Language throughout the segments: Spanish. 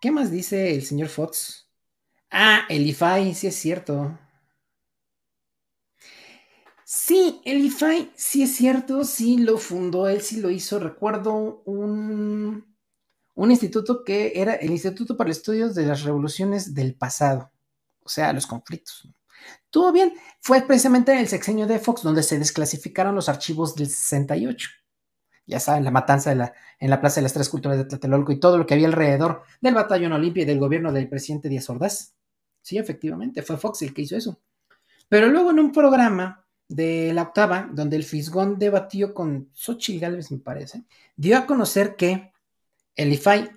¿Qué más dice el señor Fox? Ah, el IFAI, sí es cierto. Sí, el IFAI, sí es cierto, sí lo fundó, él sí lo hizo. Recuerdo un, un instituto que era el Instituto para Estudios de las Revoluciones del Pasado, o sea, los conflictos. Todo bien, fue precisamente en el sexenio de Fox donde se desclasificaron los archivos del 68 ya saben, la matanza de en la Plaza de las Tres Culturas de Tlatelolco y todo lo que había alrededor del batallón Olimpia y del gobierno del presidente Díaz Ordaz. Sí, efectivamente, fue Fox el que hizo eso. Pero luego en un programa de la octava, donde el Fisgón debatió con Xochitl Gálvez, me parece, dio a conocer que el IFAI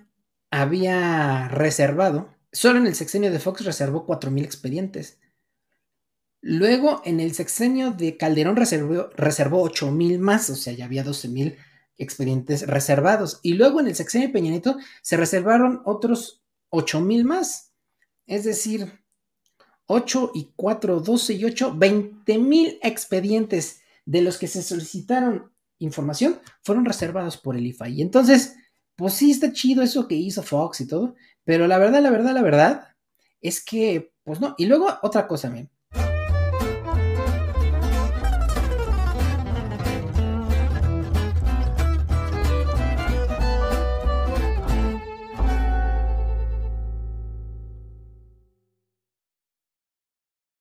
había reservado, solo en el sexenio de Fox reservó 4.000 expedientes. Luego, en el sexenio de Calderón reservó, reservó 8.000 más, o sea, ya había 12.000 expedientes reservados. Y luego en el sexenio de se reservaron otros 8 mil más. Es decir, 8 y 4, 12 y 8, 20 mil expedientes de los que se solicitaron información fueron reservados por el IFA. Y entonces, pues sí está chido eso que hizo Fox y todo, pero la verdad, la verdad, la verdad es que, pues no. Y luego otra cosa,